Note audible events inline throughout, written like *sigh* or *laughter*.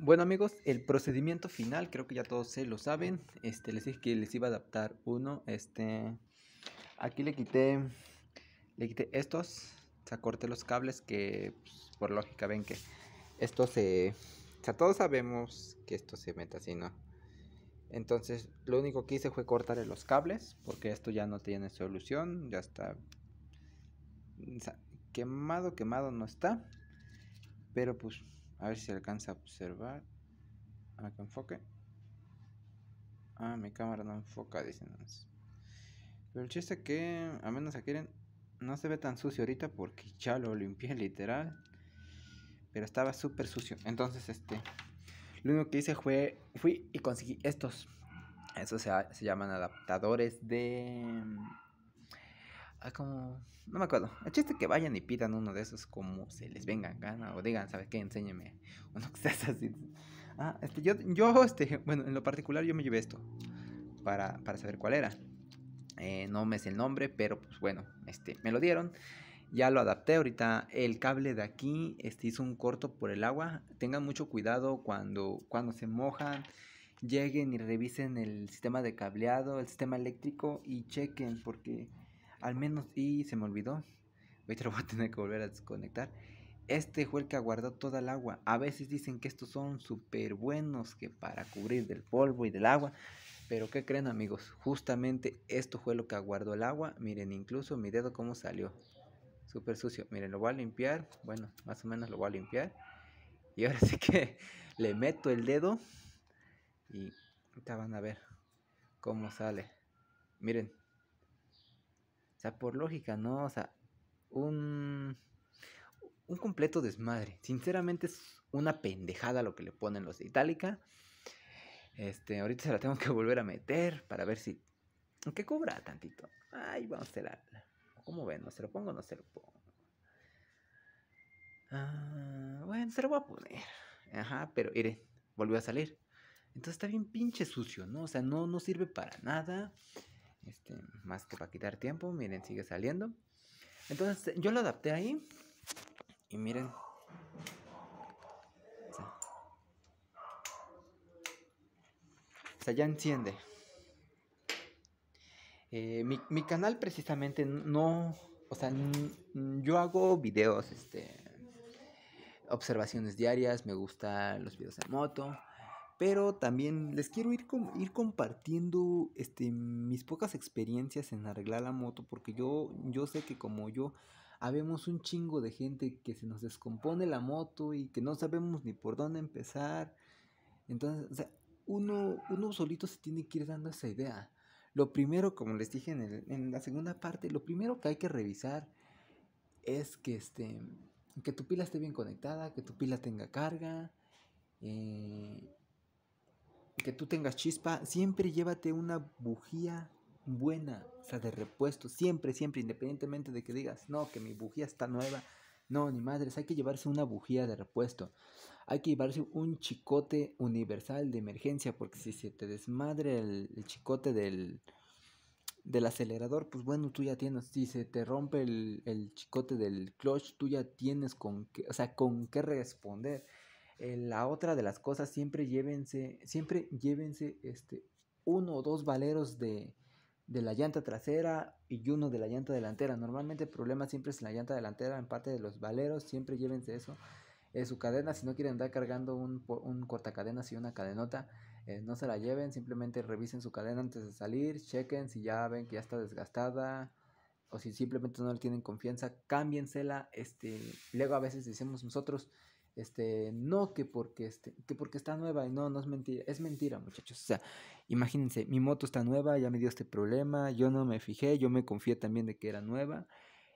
Bueno amigos, el procedimiento final, creo que ya todos se lo saben. Este, les dije que les iba a adaptar uno. Este, aquí le quité, le quité estos, o sea, corté los cables que pues, por lógica ven que esto se, o sea, todos sabemos que esto se mete así, ¿no? Entonces, lo único que hice fue cortar los cables, porque esto ya no tiene solución, ya está quemado, quemado no está, pero pues a ver si alcanza a observar. A que enfoque. Ah, mi cámara no enfoca, dicen. Pero el chiste que, a menos aquí no se ve tan sucio ahorita porque ya lo limpié literal. Pero estaba súper sucio. Entonces, este, lo único que hice fue, fui y conseguí estos. esos se llaman adaptadores de como, no me acuerdo. El chiste que vayan y pidan uno de esos como se les venga gana o digan, ¿sabes qué? Enséñeme uno que sea así. Ah, este, yo, yo, este, bueno, en lo particular yo me llevé esto para, saber cuál era. Eh, no me sé el nombre, pero pues bueno, este, me lo dieron. Ya lo adapté ahorita. El cable de aquí este, hizo un corto por el agua. Tengan mucho cuidado cuando, cuando se mojan lleguen y revisen el sistema de cableado, el sistema eléctrico y chequen porque al menos, y se me olvidó. voy a tener que volver a desconectar. Este fue el que aguardó toda el agua. A veces dicen que estos son súper buenos que para cubrir del polvo y del agua. Pero ¿qué creen amigos? Justamente esto fue lo que aguardó el agua. Miren, incluso mi dedo cómo salió. Súper sucio. Miren, lo voy a limpiar. Bueno, más o menos lo voy a limpiar. Y ahora sí que *laughs* le meto el dedo. Y ya van a ver cómo sale. Miren, o sea, por lógica, ¿no? O sea, un, un completo desmadre. Sinceramente es una pendejada lo que le ponen los de Itálica. Este, ahorita se la tengo que volver a meter para ver si... Aunque cobra tantito? Ay, vamos a la... ¿Cómo ven? ¿No se lo pongo no se lo pongo? Ah, bueno, se lo voy a poner. Ajá, pero miren, volvió a salir. Entonces está bien pinche sucio, ¿no? O sea, no, no sirve para nada. Este, más que para quitar tiempo, miren, sigue saliendo. Entonces yo lo adapté ahí. Y miren. O sea, ya enciende. Eh, mi, canal precisamente no, o sea, yo hago videos, este, observaciones diarias, me gustan los videos de moto, pero también les quiero ir, ir compartiendo este, mis pocas experiencias en arreglar la moto, porque yo, yo sé que como yo habemos un chingo de gente que se nos descompone la moto y que no sabemos ni por dónde empezar. Entonces, uno, uno solito se tiene que ir dando esa idea. Lo primero, como les dije en, en la segunda parte, lo primero que hay que revisar es que, este, que tu pila esté bien conectada, que tu pila tenga carga, eh, que tú tengas chispa, siempre llévate una bujía buena, o sea, de repuesto, siempre, siempre, independientemente de que digas, no, que mi bujía está nueva. No, ni madres, hay que llevarse una bujía de repuesto. Hay que llevarse un chicote universal de emergencia, porque si se te desmadre el, chicote del, del acelerador, pues bueno, tú ya tienes. Si se te rompe el, el chicote del clutch, tú ya tienes con o sea, con qué responder la otra de las cosas, siempre llévense, siempre llévense este, uno o dos valeros de, de la llanta trasera y uno de la llanta delantera. Normalmente el problema siempre es en la llanta delantera, en parte de los valeros, siempre llévense eso. su cadena, si no quieren andar cargando un, un cortacadenas y una cadenota, eh, no se la lleven, simplemente revisen su cadena antes de salir, chequen si ya ven que ya está desgastada o si simplemente no le tienen confianza, cámbiensela. Este, luego a veces decimos nosotros, este, no que porque, este, porque está nueva y no, no es mentira, es mentira muchachos, o sea, imagínense, mi moto está nueva, ya me dio este problema, yo no me fijé, yo me confié también de que era nueva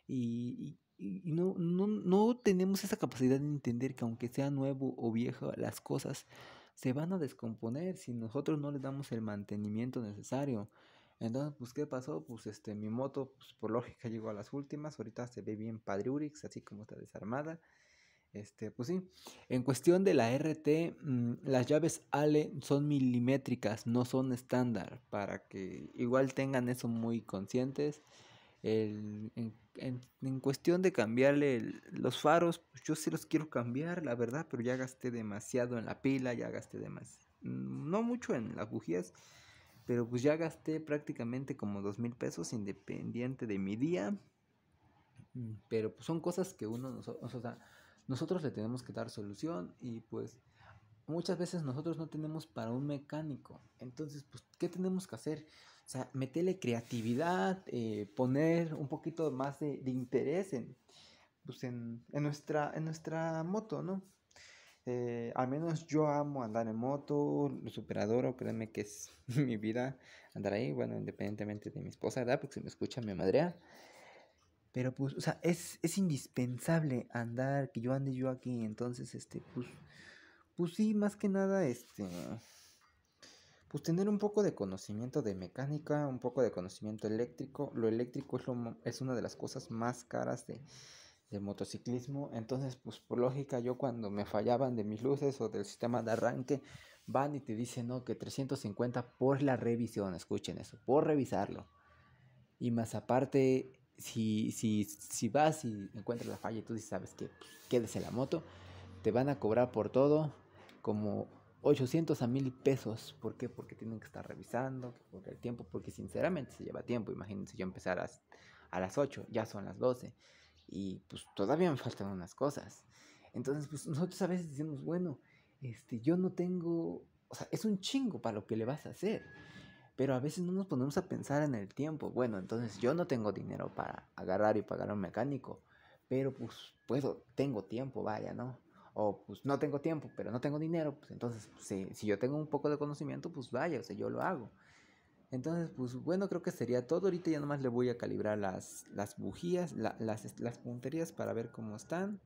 y, no, no, tenemos esa capacidad de entender que aunque sea nuevo o viejo, las cosas se van a descomponer si nosotros no le damos el mantenimiento necesario. Entonces, pues, ¿qué pasó? Pues, este, mi moto, pues, por lógica llegó a las últimas. Ahorita se ve bien padriurix, así como está desarmada. Este, pues sí. En cuestión de la RT, mm, las llaves Ale son milimétricas, no son estándar, para que igual tengan eso muy conscientes. en, cuestión de cambiarle los faros, pues yo sí los quiero cambiar, la verdad, pero ya gasté demasiado en la pila, ya gasté demasiado, mm, no mucho en las bujías, pero pues ya gasté prácticamente como dos mil pesos independiente de mi día. Mm, pero pues son cosas que uno, o sea, nosotros le tenemos que dar solución y pues muchas veces nosotros no tenemos para un mecánico. Entonces, pues, ¿qué tenemos que hacer? O sea, meterle creatividad, eh, poner un poquito más de, interés pues, en, en, nuestra, en nuestra moto, ¿no? Eh, al menos yo amo andar en moto, lo superadoro, créanme que es *laughs* mi vida andar ahí, bueno, independientemente de mi esposa, ¿verdad? Porque si me escucha me madrea. Pero pues, o sea, es, indispensable andar, que yo ande yo aquí. Entonces, este, pues, pues sí, más que nada, este, pues tener un poco de conocimiento de mecánica, un poco de conocimiento eléctrico. Lo eléctrico es, lo, es una de las cosas más caras de, motociclismo. Entonces, pues por lógica, yo cuando me fallaban de mis luces o del sistema de arranque, van y te dicen, no, que 350 por la revisión, escuchen eso, por revisarlo. Y más aparte, si, vas y encuentras la falla y tú sabes que quédese la moto, te van a cobrar por todo como 800 a 1000 pesos. ¿Por qué? Porque tienen que estar revisando, porque el tiempo, porque sinceramente se lleva tiempo. Imagínense yo empezar a, las 8, ya son las 12 y pues todavía me faltan unas cosas. Entonces, pues nosotros a veces decimos, bueno, este, yo no tengo, o sea, es un chingo para lo que le vas a hacer pero a veces no nos ponemos a pensar en el tiempo. Bueno, entonces yo no tengo dinero para agarrar y pagar a un mecánico, pero pues puedo, tengo tiempo, vaya, ¿no? O pues no tengo tiempo, pero no tengo dinero, pues entonces pues, si, yo tengo un poco de conocimiento, pues vaya, o sea, yo lo hago. Entonces, pues bueno, creo que sería todo. Ahorita ya nomás le voy a calibrar las, las bujías, las, las punterías para ver cómo están.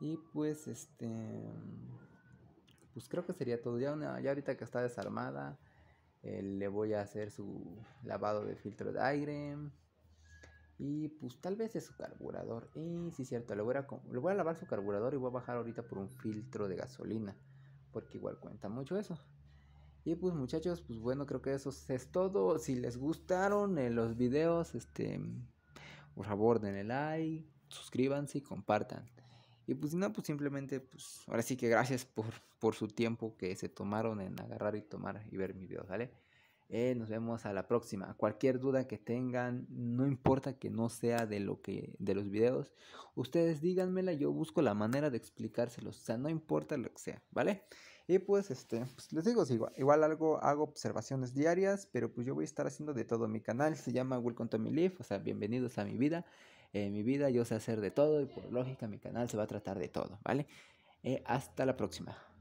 Y pues este... Pues creo que sería todo. una, ya ahorita que está desarmada eh, le voy a hacer su lavado de filtro de aire. Y pues tal vez de su carburador. Y si sí, cierto, le voy, a, voy a lavar su carburador y voy a bajar ahorita por un filtro de gasolina. Porque igual cuenta mucho eso. Y pues muchachos, pues bueno, creo que eso es todo. Si les gustaron eh, los videos, este, por favor denle like, suscríbanse y compartan. Y pues si no, pues simplemente, pues ahora sí que gracias por por su tiempo que se tomaron en agarrar y tomar y ver mi video, ¿vale? Eh, nos vemos a la próxima. Cualquier duda que tengan, no importa que no sea de lo que de los videos, ustedes díganmela, yo busco la manera de explicárselos, o sea, no importa lo que sea, ¿vale? Y pues este, pues, les digo, igual, igual algo hago observaciones diarias, pero pues yo voy a estar haciendo de todo mi canal, se llama Welcome to My Life, o sea, bienvenidos a mi vida. Eh, mi vida yo sé hacer de todo y por lógica mi canal se va a tratar de todo, ¿vale? Eh, hasta la próxima.